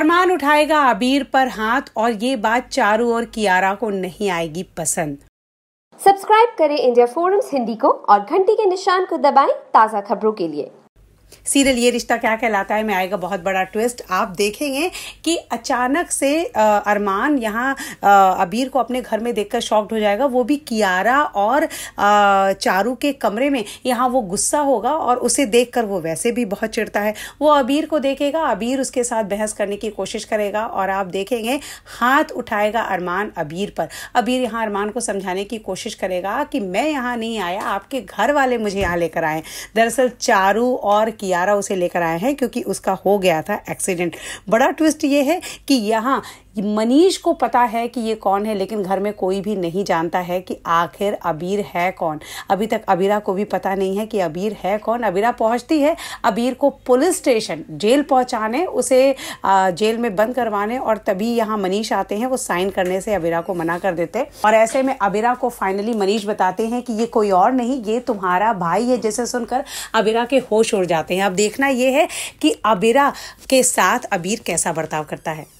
अरमान उठाएगा आबिर पर हाथ और ये बात चारू और कियारा को नहीं आएगी पसंद सब्सक्राइब करें इंडिया फोरम्स हिंदी को और घंटी के निशान को दबाएं ताज़ा खबरों के लिए सीरियल ये रिश्ता क्या कहलाता है मैं आएगा बहुत बड़ा ट्विस्ट आप देखेंगे कि अचानक से अरमान यहाँ अबीर को अपने घर में देखकर शॉक्ड हो जाएगा वो भी कियारा और चारू के कमरे में यहाँ वो गुस्सा होगा और उसे देखकर वो वैसे भी बहुत चिड़ता है वो अबीर को देखेगा अबीर उसके साथ बहस करने की कोशिश करेगा और आप देखेंगे हाथ उठाएगा अरमान अबीर पर अबीर यहाँ अरमान को समझाने की कोशिश करेगा कि मैं यहाँ नहीं आया आपके घर वाले मुझे यहाँ लेकर आए दरअसल चारू और कियारा उसे लेकर आए हैं क्योंकि उसका हो गया था एक्सीडेंट बड़ा ट्विस्ट ये है कि यहाँ मनीष को पता है कि ये कौन है लेकिन घर में कोई भी नहीं जानता है कि आखिर अबीर है कौन अभी तक अबीरा को भी पता नहीं है कि अबीर है कौन अबीरा पहुंचती है अबीर को पुलिस स्टेशन जेल पहुंचाने उसे जेल में बंद करवाने और तभी यहाँ मनीष आते हैं वो साइन करने से अबीरा को मना कर देते हैं और ऐसे में अबीरा को फाइनली मनीष बताते हैं कि ये कोई और नहीं ये तुम्हारा भाई है जिसे सुनकर अबीरा के होश उड़ जाते हैं अब देखना ये है कि अबीरा के साथ अबीर कैसा बर्ताव करता है